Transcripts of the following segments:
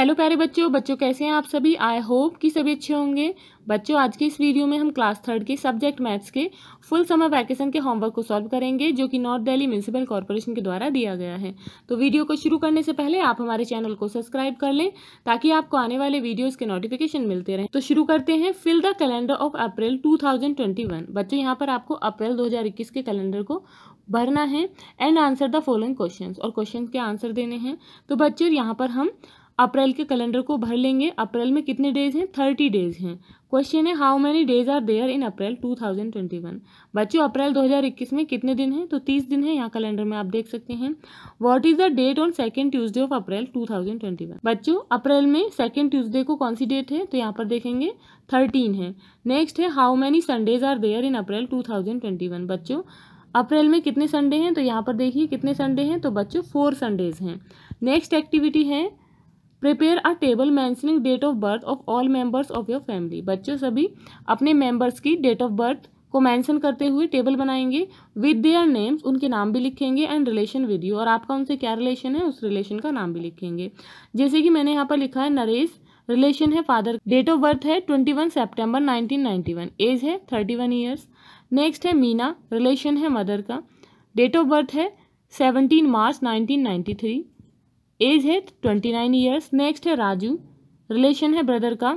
hello प्यारे बच्चों बच्चों कैसे हैं आप सभी आई होप कि सभी अच्छे होंगे बच्चों आज के इस वीडियो में हम क्लास थर्ड के सब्जेक्ट मैथ्स के फुल समर वैकेशन के होमवर्क को सॉल्व करेंगे जो कि नॉर्थ दिल्ली म्यूनसिपल कॉरपोरेशन के द्वारा दिया गया है तो वीडियो को शुरू करने से पहले आप हमारे चैनल को सब्सक्राइब कर लें ताकि आपको आने वाले वीडियोज़ के नोटिफिकेशन मिलते रहें तो शुरू करते हैं fill the calendar of April two बच्चों यहाँ पर आपको अप्रैल दो के कैलेंडर को भरना है and answer the following questions और क्वेश्चन के आंसर देने हैं तो बच्चों यहाँ पर हम अप्रैल के कैलेंडर को भर लेंगे अप्रैल में कितने डेज हैं थर्टी डेज हैं क्वेश्चन है how many days are there in April 2021 बच्चों अप्रैल 2021 में कितने दिन हैं तो तीस दिन है यहाँ कैलेंडर में आप देख सकते हैं what is the date on second Tuesday of April 2021 बच्चों अप्रैल में सेकेंड ट्यूसडे को कौन सी डेट है तो यहाँ पर देखेंगे थर्टीन है नेक्स्ट है how many Sundays are there in April two बच्चों अप्रैल में कितने संडे हैं तो यहाँ पर देखिए कितने संडे हैं तो बच्चों फोर संडेज हैं नेक्स्ट एक्टिविटी है prepare a table mentioning date of birth of all members of your family बच्चों सभी अपने मेंबर्स की डेट ऑफ बर्थ को मेंशन करते हुए टेबल बनाएंगे विद देयर नेम्स उनके नाम भी लिखेंगे एंड रिलेशन विद यू और आपका उनसे क्या रिलेशन है उस रिलेशन का नाम भी लिखेंगे जैसे कि मैंने यहाँ पर लिखा है नरेश रिलेशन है फादर डेट ऑफ बर्थ है twenty one September nineteen ninety one age है थर्टी वन ईयर्स नेक्स्ट है मीना रिलेशन है मदर का डेट ऑफ बर्थ है seventeen March nineteen ninety three age है ट्वेंटी नाइन ईयर्स नेक्स्ट है Raju relation है brother का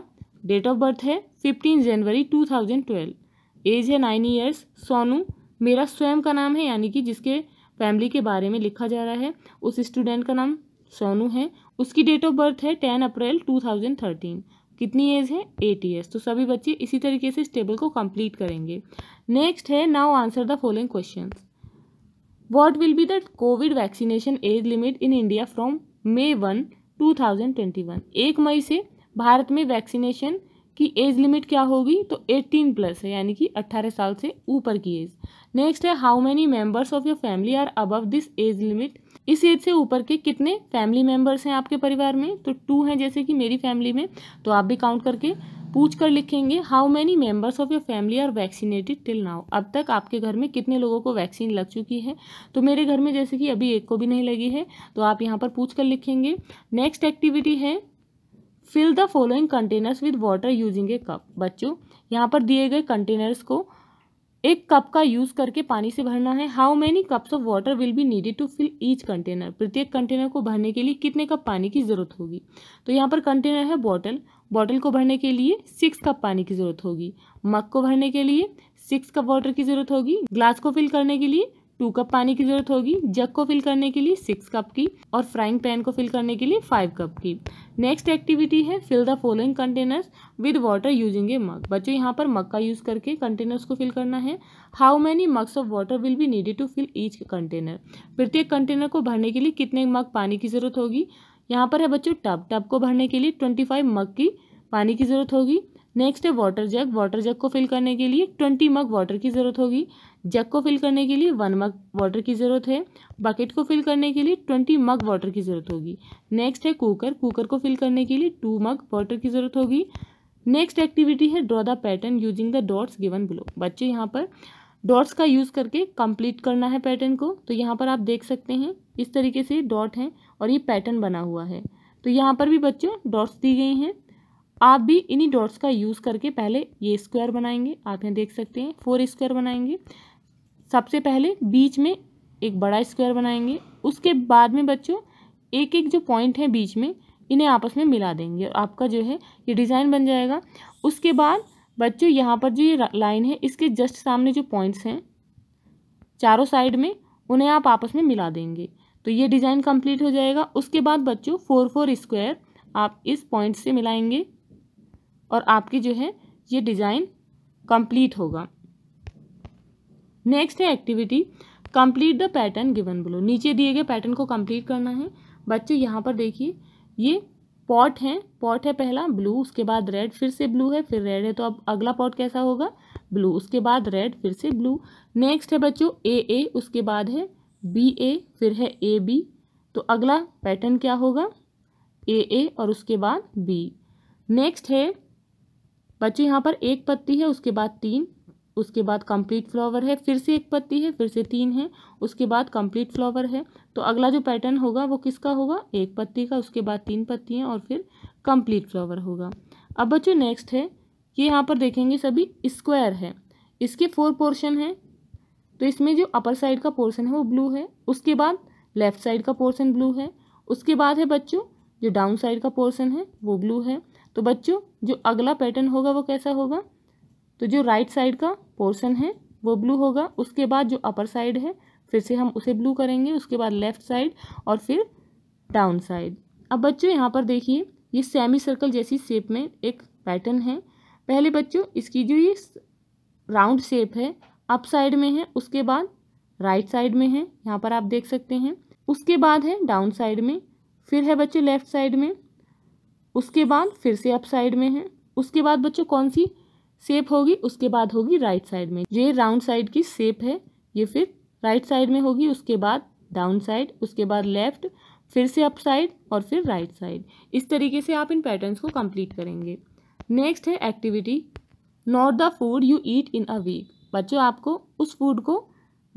डेट ऑफ बर्थ है fifteen January two thousand twelve age है नाइन ईयर्स सोनू मेरा स्वयं का नाम है यानी कि जिसके फैमिली के बारे में लिखा जा रहा है उस स्टूडेंट का नाम सोनू है उसकी डेट ऑफ बर्थ है ten April two thousand thirteen कितनी एज है एट ईयर्स तो सभी बच्चे इसी तरीके से इस टेबल को कंप्लीट करेंगे नेक्स्ट है now answer the following question what will be the covid vaccination age limit in India from May one two thousand twenty one एक मई से भारत में वैक्सीनेशन की एज लिमिट क्या होगी तो एटीन प्लस है यानी कि अट्ठारह साल से ऊपर की एज नेक्स्ट है how many members of your family are above this age limit इस एज से ऊपर के कितने फैमिली मेंबर्स हैं आपके परिवार में तो टू हैं जैसे कि मेरी फैमिली में तो आप भी काउंट करके पूछ कर लिखेंगे how many members of your family are vaccinated till now अब तक आपके घर में कितने लोगों को वैक्सीन लग चुकी है तो मेरे घर में जैसे कि अभी एक को भी नहीं लगी है तो आप यहाँ पर पूछ कर लिखेंगे नेक्स्ट एक्टिविटी है fill the following containers with water using a cup बच्चों यहाँ पर दिए गए कंटेनर्स को एक कप का यूज़ करके पानी से भरना है how many cups of water will be needed to fill each container प्रत्येक कंटेनर को भरने के लिए कितने कप पानी की ज़रूरत होगी तो यहाँ पर कंटेनर है बॉटल बॉटल को भरने के लिए सिक्स कप पानी की ज़रूरत होगी मग को भरने के लिए सिक्स कप वाटर की ज़रूरत होगी ग्लास को फिल करने के लिए टू कप पानी की ज़रूरत होगी जग को फिल करने के लिए सिक्स कप की और फ्राइंग पैन को फिल करने के लिए फाइव कप की नेक्स्ट एक्टिविटी है fill the following containers with water using a mug बच्चों यहाँ पर मग का यूज़ करके कंटेनर्स को फिल करना है how many mugs of water will be needed to fill each container प्रत्येक कंटेनर को भरने के लिए कितने मग पानी की ज़रूरत होगी यहाँ पर है बच्चों टब टब को भरने के लिए ट्वेंटी फाइव मग की पानी की ज़रूरत होगी नेक्स्ट है वाटर जग वाटर जग को फिल करने के लिए ट्वेंटी मग वाटर की ज़रूरत होगी जग को फिल करने के लिए वन मग वाटर की ज़रूरत है बकेट को फिल करने के लिए ट्वेंटी मग वाटर की ज़रूरत होगी नेक्स्ट है कुकर कुकर को फिल करने के लिए टू मग वाटर की ज़रूरत होगी नेक्स्ट एक्टिविटी है draw the pattern using the dots given below बच्चे यहाँ पर डॉट्स का यूज़ करके कंप्लीट करना है पैटर्न को तो यहाँ पर आप देख सकते हैं इस तरीके से डॉट हैं और ये पैटर्न बना हुआ है तो यहाँ पर भी बच्चों डॉट्स दी गई हैं आप भी इन्हीं डॉट्स का यूज़ करके पहले ये स्क्वायर बनाएंगे आप यहाँ देख सकते हैं फोर स्क्वायर बनाएंगे सबसे पहले बीच में एक बड़ा स्क्वायर बनाएंगे उसके बाद में बच्चों एक एक जो पॉइंट है बीच में इन्हें आपस में मिला देंगे आपका जो है ये डिज़ाइन बन जाएगा उसके बाद बच्चों यहाँ पर जो ये लाइन है इसके जस्ट सामने जो पॉइंट्स हैं चारों साइड में उन्हें आप आपस में मिला देंगे तो ये डिज़ाइन कंप्लीट हो जाएगा उसके बाद बच्चों फोर फोर स्क्वायर आप इस पॉइंट से मिलाएंगे और आपकी जो है ये डिज़ाइन कंप्लीट होगा नेक्स्ट है activity complete the pattern given below नीचे दिए गए पैटर्न को कंप्लीट करना है बच्चों यहाँ पर देखिए ये पॉट हैं पॉट है पहला ब्लू उसके बाद रेड फिर से ब्लू है फिर रेड है तो अब अगला पॉट कैसा होगा ब्लू उसके बाद रेड फिर से ब्लू नेक्स्ट है बच्चों ए ए उसके बाद है बी ए फिर है ए बी तो अगला पैटर्न क्या होगा ए ए और उसके बाद बी नेक्स्ट है बच्चों यहाँ पर एक पत्ती है उसके बाद तीन उसके बाद कंप्लीट फ्लावर है फिर से एक पत्ती है फिर से तीन है उसके बाद कंप्लीट फ्लावर है तो अगला जो पैटर्न होगा वो किसका होगा एक पत्ती का उसके बाद तीन पत्तियाँ और फिर कंप्लीट फ्लावर होगा अब बच्चों नेक्स्ट है ये यहाँ पर देखेंगे सभी स्क्वायर है इसके फोर पोर्शन है तो इसमें जो अपर साइड का पोर्शन है वो ब्लू है उसके बाद लेफ़्ट साइड का पोर्शन ब्लू है उसके बाद है बच्चों जो डाउन साइड का पोर्शन है वो ब्लू है तो बच्चों जो अगला पैटर्न होगा वो कैसा होगा तो जो राइट right साइड का पोर्शन है वो ब्लू होगा उसके बाद जो अपर साइड है फिर से हम उसे ब्लू करेंगे उसके बाद लेफ़्ट साइड और फिर डाउन साइड अब बच्चों यहाँ पर देखिए ये सेमी सर्कल जैसी शेप में एक पैटर्न है पहले बच्चों इसकी जो ये राउंड शेप है अप साइड में है उसके बाद राइट साइड में है यहाँ पर आप देख सकते हैं उसके बाद है डाउन साइड में फिर है बच्चों लेफ़्ट साइड में उसके बाद फिर से अप साइड में है उसके बाद बच्चों कौन सी सेप होगी उसके बाद होगी राइट साइड में ये राउंड साइड की सेप है ये फिर राइट साइड में होगी उसके बाद डाउन साइड उसके बाद लेफ्ट फिर से अप साइड और फिर राइट right साइड इस तरीके से आप इन पैटर्न्स को कंप्लीट करेंगे नेक्स्ट है activity note the food you eat in a week बच्चों आपको उस फूड को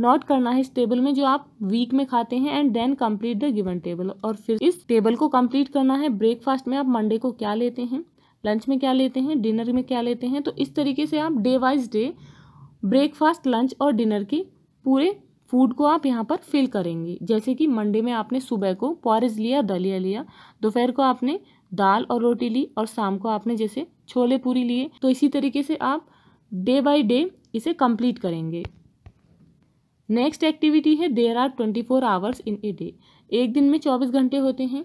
नोट करना है इस टेबल में जो आप वीक में खाते हैं and then complete the given table और फिर इस टेबल को कंप्लीट करना है ब्रेकफास्ट में आप मंडे को क्या लेते हैं लंच में क्या लेते हैं डिनर में क्या लेते हैं तो इस तरीके से आप day wise day breakfast lunch और डिनर की पूरे फूड को आप यहाँ पर फिल करेंगे जैसे कि मंडे में आपने सुबह को पॉरेज लिया दलिया लिया दोपहर को आपने दाल और रोटी ली और शाम को आपने जैसे छोले पूरी लिए तो इसी तरीके से आप डे बाय डे इसे कंप्लीट करेंगे नेक्स्ट एक्टिविटी है there are twenty four hours in a day एक दिन में चौबीस घंटे होते हैं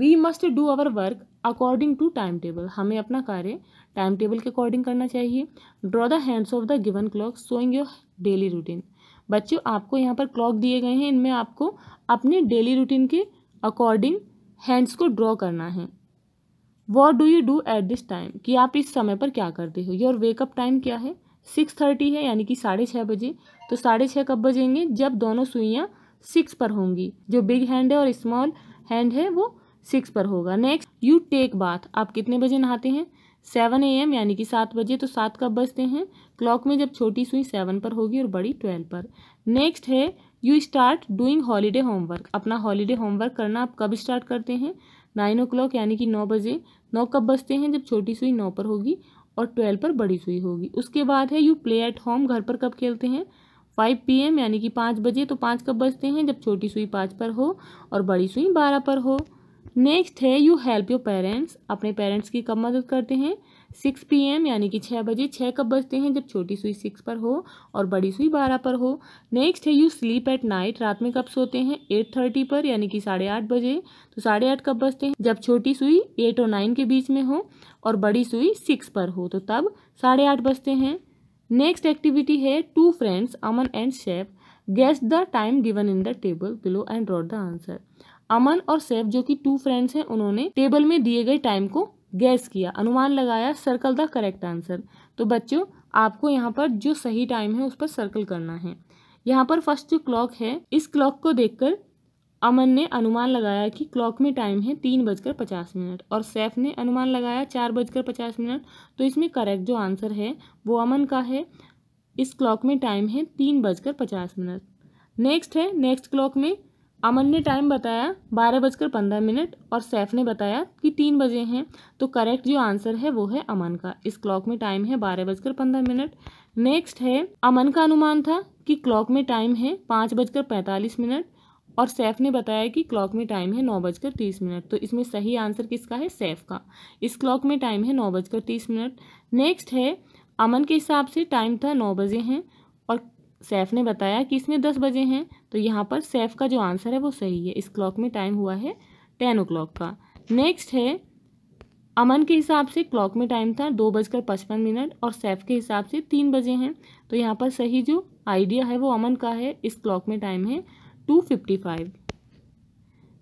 we must do our work according to time table हमें अपना कार्य टाइम टेबल के अकॉर्डिंग करना चाहिए draw the hands of the given clock showing your daily routine बच्चों आपको यहाँ पर क्लॉक दिए गए हैं इनमें आपको अपने डेली रूटीन के अकॉर्डिंग हैंड्स को ड्रॉ करना है what do you do at this time कि आप इस समय पर क्या करते हो योर वेकअप टाइम क्या है सिक्स थर्टी है यानी कि साढ़े छः बजे तो साढ़े छः कब बजेंगे जब दोनों सुइयाँ सिक्स पर होंगी जो बिग हैंड है और स्मॉल हैंड है वो सिक्स पर होगा नेक्स्ट यू टेक बाथ आप कितने बजे नहाते हैं सेवन ए एम यानी कि सात बजे तो सात कब बजते हैं क्लॉक में जब छोटी सुई सेवन पर होगी और बड़ी ट्वेल्व पर नेक्स्ट है you start doing holiday homework अपना हॉलीडे होमवर्क करना आप कब स्टार्ट करते हैं नाइन ओ क्लॉक यानी कि नौ बजे नौ कब बजते हैं जब छोटी सुई नौ पर होगी और ट्वेल्व पर बड़ी सुई होगी उसके बाद है यू प्ले एट होम घर पर कब खेलते हैं फाइव पी एम यानी कि पाँच बजे तो पाँच कब बजते हैं जब छोटी सुई पाँच पर हो और बड़ी सुई बारह पर हो नेक्स्ट है यू हेल्प योर पेरेंट्स अपने पेरेंट्स की कब मदद करते हैं सिक्स पी एम यानी कि छः बजे छः कब बजते हैं जब छोटी सुई सिक्स पर हो और बड़ी सुई बारह पर हो नेक्स्ट है यू स्लीप एट नाइट रात में कब सोते हैं एट थर्टी पर यानी कि साढ़े आठ बजे तो साढ़े आठ कब बजते हैं जब छोटी सुई एट और नाइन के बीच में हो और बड़ी सुई सिक्स पर हो तो तब साढ़े आठ बजते हैं नेक्स्ट एक्टिविटी है two friends Aman and Saif guess the time given in the table below and write the answer Aman और सैफ जो कि टू फ्रेंड्स हैं उन्होंने टेबल में दिए गए टाइम को गैस किया अनुमान लगाया सर्कल द करेक्ट आंसर तो बच्चों आपको यहाँ पर जो सही टाइम है उस पर सर्कल करना है यहाँ पर फर्स्ट जो क्लॉक है इस क्लॉक को देखकर अमन ने अनुमान लगाया कि क्लॉक में टाइम है तीन बजकर पचास मिनट और सैफ ने अनुमान लगाया चार बजकर पचास मिनट तो इसमें करेक्ट जो आंसर है वो अमन का है इस क्लॉक में टाइम है तीन बजकर पचास मिनट नेक्स्ट है नेक्स्ट क्लॉक में अमन ने टाइम बताया बारह बजकर पंद्रह मिनट और सैफ ने बताया कि तीन बजे हैं तो करेक्ट जो आंसर है वो है अमन का इस क्लॉक में टाइम है बारह बजकर पंद्रह मिनट नेक्स्ट है अमन का अनुमान था कि क्लॉक में टाइम है पाँच बजकर पैंतालीस मिनट और सैफ ने बताया कि क्लॉक में टाइम है नौ बजकर तीस मिनट तो इसमें सही आंसर किसका है सैफ का इस क्लॉक में टाइम है नौ बजकर तीस मिनट नेक्स्ट है अमन के हिसाब से टाइम था नौ बजे हैं सैफ़ ने बताया कि इसमें दस बजे हैं तो यहाँ पर सैफ़ का जो आंसर है वो सही है इस क्लॉक में टाइम हुआ है टेन ओ क्लॉक का नेक्स्ट है अमन के हिसाब से क्लॉक में टाइम था दो बजकर पचपन मिनट और सैफ़ के हिसाब से तीन बजे हैं तो यहाँ पर सही जो आइडिया है वो अमन का है इस क्लॉक में टाइम है टू फिफ्टी फाइव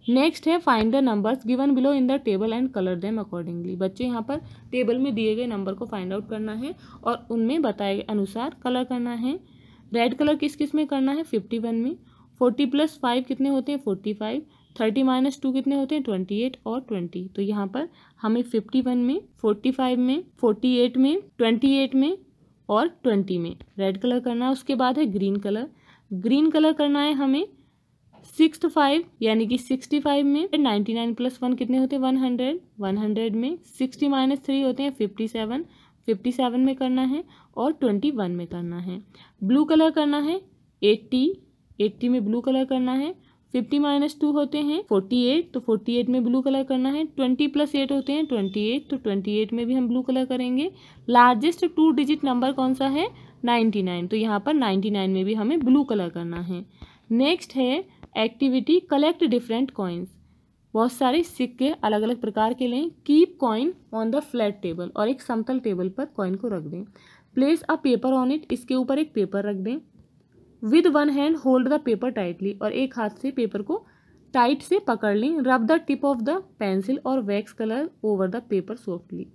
नेक्स्ट है find the numbers given below in the table and colour them accordingly बच्चे यहाँ पर टेबल में दिए गए नंबर को फाइंड आउट करना है और उनमें बताए अनुसार कलर करना है रेड कलर किस किस में करना है फिफ्टी वन में फोर्टी प्लस फाइव कितने होते हैं forty five thirty minus two कितने होते हैं ट्वेंटी एट और ट्वेंटी तो यहाँ पर हमें फिफ्टी वन में फोर्टी फाइव में फोर्टी एट में ट्वेंटी एट में और ट्वेंटी में रेड कलर करना है उसके बाद है ग्रीन कलर ग्रीन कलर करना है हमें सिक्स फाइव यानी कि सिक्सटी फाइव में नाइन्टी नाइन प्लस वन कितने होते हैं वन हंड्रेड वन हंड्रेड में सिक्सटी माइनस थ्री होते हैं फिफ्टी सेवन फिफ्टी सेवन में करना है और ट्वेंटी वन में करना है ब्लू कलर करना है एट्टी एट्टी में ब्लू कलर करना है फिफ्टी माइनस टू होते हैं फोर्टी एट तो फोर्टी एट में ब्लू कलर करना है ट्वेंटी प्लस एट होते हैं ट्वेंटी एट तो ट्वेंटी एट में भी हम ब्लू कलर करेंगे लार्जेस्ट टू डिजिट नंबर कौन सा है नाइन्टी नाइन तो यहाँ पर नाइन्टी नाइन में भी हमें ब्लू कलर करना है नेक्स्ट है एक्टिविटी कलेक्ट डिफरेंट कॉइन्स बहुत सारे सिक्के अलग अलग प्रकार के लें keep coin on the flat table और एक समतल टेबल पर कॉइन को रख दें place a paper on it इसके ऊपर एक पेपर रख दें with one hand hold the paper tightly और एक हाथ से पेपर को टाइट से पकड़ लें rub the tip of the pencil और wax colour over the paper softly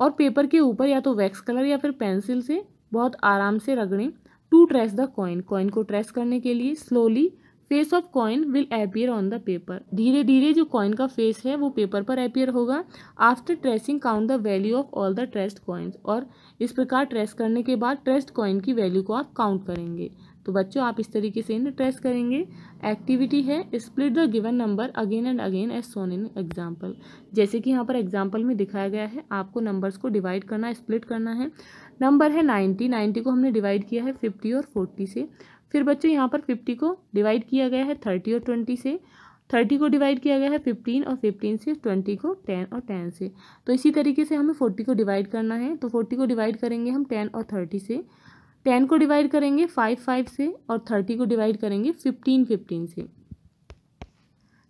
और पेपर के ऊपर या तो वैक्स कलर या फिर पेंसिल से बहुत आराम से रगड़ें to trace the coin coin को ट्रेस करने के लिए slowly face of coin will appear on the paper धीरे धीरे जो कॉइन का फेस है वो पेपर पर अपियर होगा after tracing count the value of all the traced coins और इस प्रकार ट्रेस करने के बाद ट्रेस्ट कॉइन की वैल्यू को आप काउंट करेंगे तो बच्चों आप इस तरीके से इन्हें ट्रेस करेंगे एक्टिविटी है split the given number again and again as shown in example जैसे कि यहाँ पर एग्जाम्पल में दिखाया गया है आपको नंबर्स को डिवाइड करना स्प्लिट करना है नंबर है नाइन्टी नाइन्टी को हमने डिवाइड किया है फिफ्टी और फोर्टी से फिर बच्चों यहाँ पर फिफ्टी को डिवाइड किया गया है थर्टी और ट्वेंटी से थर्टी को डिवाइड किया गया है फिफ्टीन और फिफ्टीन से ट्वेंटी को टेन और टेन से तो इसी तरीके से हमें फोर्टी को डिवाइड करना है तो फोर्टी को डिवाइड करेंगे हम टेन और थर्टी से टेन को डिवाइड करेंगे फाइव फाइव से और थर्टी को डिवाइड करेंगे फिफ्टीन फिफ्टीन से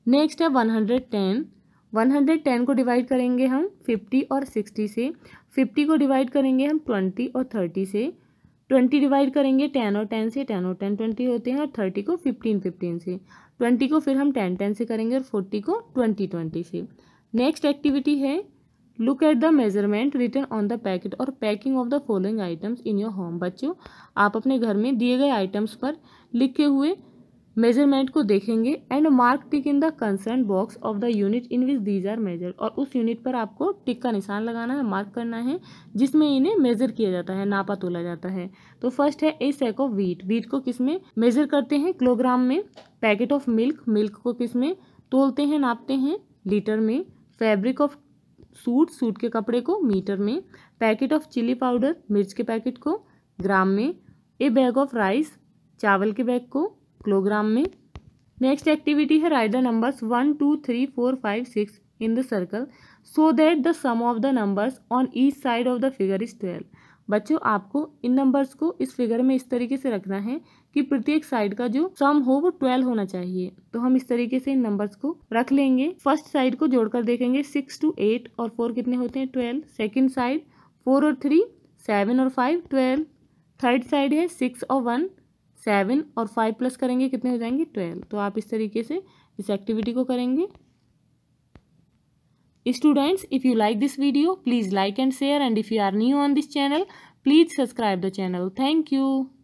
नेक्स्ट है one hundred ten one hundred ten को डिवाइड करेंगे हम फिफ्टी और सिक्सटी से फिफ्टी को डिवाइड करेंगे हम ट्वेंटी और थर्टी से ट्वेंटी डिवाइड करेंगे टेन और टेन से टेन और टेन ट्वेंटी होते हैं और थर्टी को फिफ्टीन फिफ्टीन से ट्वेंटी को फिर हम टेन टेन से करेंगे और फोर्टी को ट्वेंटी ट्वेंटी से नेक्स्ट एक्टिविटी है look at the measurement written on the packet और packing of the following items in your home बच्चों आप अपने घर में दिए गए आइटम्स पर लिखे हुए मेजरमेंट को देखेंगे and mark tick in the concern box of the unit in which these are measure और उस यूनिट पर आपको टिक का निशान लगाना है मार्क करना है जिसमें इन्हें मेजर किया जाता है नापा तोला जाता है तो फर्स्ट है a sack of wheat wheat को किस में मेजर करते हैं किलोग्राम में पैकेट ऑफ मिल्क मिल्क को किस में तोलते हैं नापते हैं लीटर में फैब्रिक ऑफ सूट सूट के कपड़े को मीटर में पैकेट ऑफ चिली पाउडर मिर्च के पैकेट को ग्राम में ए बैग ऑफ राइस चावल के बैग को किलोग्राम में नेक्स्ट एक्टिविटी है write the numbers one two three four five six in the circle so that the sum of the numbers on each side of the figure is twelve बच्चों आपको इन numbers को इस figure में इस तरीके से रखना है कि प्रत्येक साइड का जो सम हो वो ट्वेल्व होना चाहिए तो हम इस तरीके से इन नंबर्स को रख लेंगे फर्स्ट साइड को जोड़कर देखेंगे सिक्स टू एट और फोर कितने होते हैं ट्वेल्व सेकेंड साइड फोर और थ्री सेवन और फाइव ट्वेल्व थर्ड साइड है सिक्स और वन सेवन और फाइव प्लस करेंगे कितने हो जाएंगे ट्वेल्व तो आप इस तरीके से इस एक्टिविटी को करेंगे students if you like this video please like and share and if you are new on this channel please subscribe the channel thank you